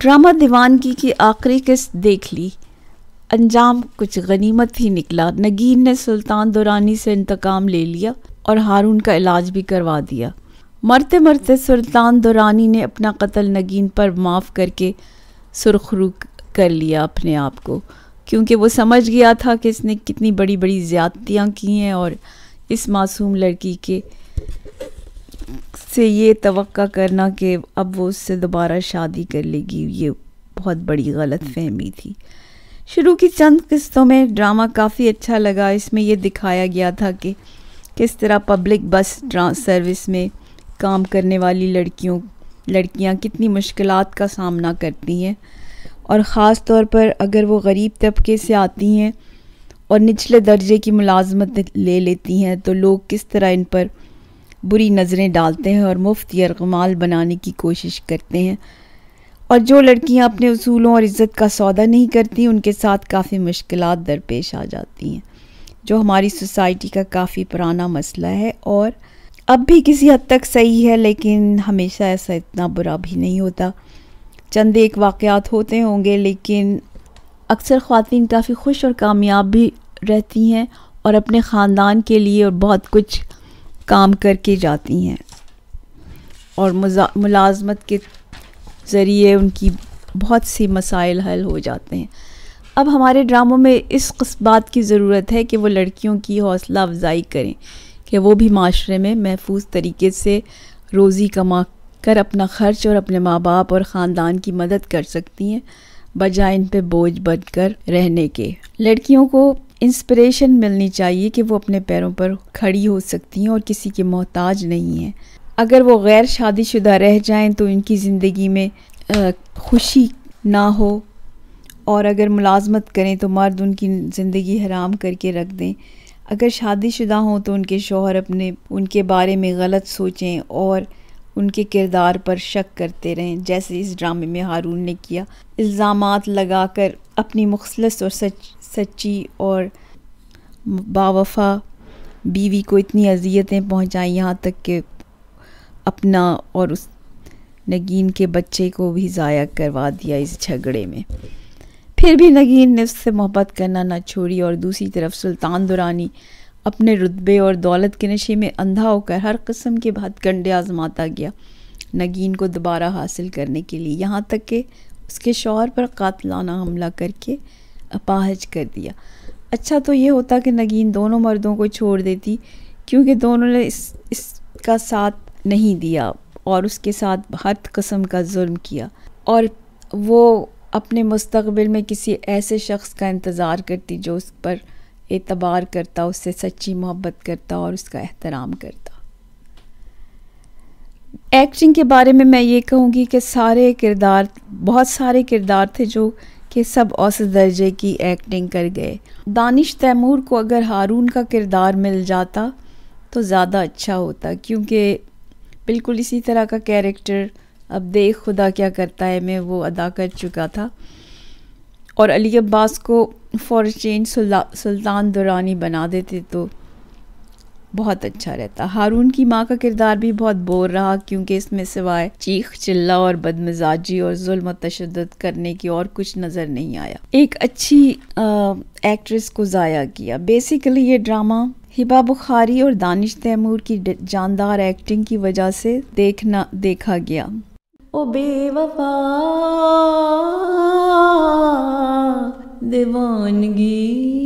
Drama दीवानगी की आखिरी किस्त देख ली अंजाम कुछ गनीमत ही निकला नगीन ने सुल्तान दुरानी से इंतकाम ले लिया और हारून का इलाज भी करवा दिया मरते मरते सुल्तान दुरानी ने अपना कत्ल नगीन पर माफ़ करके सुरखरू कर लिया अपने आप को क्योंकि वो समझ गया था कि इसने कितनी बड़ी बड़ी ज़्यादतियाँ की हैं और इस मासूम लड़की के से ये तो करना कि अब वो उससे दोबारा शादी कर लेगी ये बहुत बड़ी गलत हम्म। फहमी थी शुरू की चंद किस्तों में ड्रामा काफ़ी अच्छा लगा इसमें यह दिखाया गया था कि किस तरह पब्लिक बस सर्विस में काम करने वाली लड़कियों लड़कियां कितनी मुश्किल का सामना करती हैं और ख़ास तौर पर अगर वो गरीब तबके से आती हैं और निचले दर्जे की मुलाजमत ले लेती हैं तो लोग किस तरह इन पर बुरी नज़रें डालते हैं और मुफ्त यरगमाल बनाने की कोशिश करते हैं और जो लड़कियां अपने असूलों और इज़्ज़त का सौदा नहीं करती उनके साथ काफ़ी मुश्किल दरपेश आ जाती हैं जो हमारी सोसाइटी का काफ़ी पुराना मसला है और अब भी किसी हद तक सही है लेकिन हमेशा ऐसा इतना बुरा भी नहीं होता चंद एक वाक़ात होते होंगे लेकिन अक्सर ख़वान काफ़ी खुश और कामयाब भी रहती हैं और अपने ख़ानदान के लिए और बहुत कुछ काम करके जाती हैं और मुलाजमत के ज़रिए उनकी बहुत से मसाइल हल हो जाते हैं अब हमारे ड्रामों में इस बात की ज़रूरत है कि वो लड़कियों की हौसला अफजाई करें कि वो भी माशरे में महफूज तरीके से रोज़ी कमा कर अपना खर्च और अपने माँ बाप और ख़ानदान की मदद कर सकती हैं बजाय इन पे बोझ बनकर रहने के लड़कियों को इंस्पिरेशन मिलनी चाहिए कि वो अपने पैरों पर खड़ी हो सकती हैं और किसी के मोहताज नहीं हैं अगर वो गैर शादीशुदा रह जाएं तो इनकी ज़िंदगी में खुशी ना हो और अगर मुलाजमत करें तो मर्द उनकी ज़िंदगी हराम करके रख दें अगर शादीशुदा हों तो उनके शोहर अपने उनके बारे में गलत सोचें और उनके किरदार पर शक करते रहें जैसे इस ड्रामे में हारून ने किया इल्ज़ाम लगाकर अपनी मुखलस और सच सच्ची और बावफा बीवी को इतनी अजियतें पहुँचाई यहाँ तक कि अपना और उस नगीन के बच्चे को भी ज़ाया करवा दिया इस झगड़े में फिर भी नगीन ने उससे मोहब्बत करना ना छोड़ी और दूसरी तरफ सुल्तान दुरानी अपने रुतबे और दौलत के नशे में अंधा होकर हर कस्म के बाद गंडे आजमाता गया नगीन को दोबारा हासिल करने के लिए यहाँ तक कि उसके शौहर पर कातलाना हमला करके अपाहज कर दिया अच्छा तो ये होता कि नगीन दोनों मर्दों को छोड़ देती क्योंकि दोनों ने इस इसका साथ नहीं दिया और उसके साथ हर कस्म का जुल्म किया और वो अपने मुस्तबिल में किसी ऐसे शख्स का इंतज़ार करती जो उस पर एतबार करता उससे सच्ची मोहब्बत करता और उसका एहतराम करता एक्टिंग के बारे में मैं ये कहूँगी कि सारे किरदार बहुत सारे किरदार थे जो कि सब औसत दर्जे की एक्टिंग कर गए दानिश तैमूर को अगर हारून का किरदार मिल जाता तो ज़्यादा अच्छा होता क्योंकि बिल्कुल इसी तरह का कैरेक्टर अब देख खुदा क्या करता है मैं वो अदा कर चुका था और अली अब्बास को फॉर चेंज सुल्तान दुरानी बना देते तो बहुत अच्छा रहता हारून की माँ का किरदार भी बहुत बोर रहा क्योंकि इसमें सिवाय चीख चिल्ला और बदमिजाजी और जुल्म तशद करने की और कुछ नज़र नहीं आया एक अच्छी आ, एक्ट्रेस को ज़ाया किया बेसिकली ये ड्रामा हिबा बुखारी और दानिश तैमूर की जानदार एक्टिंग की वजह से देखना देखा गया ओ बेवफा देवानगी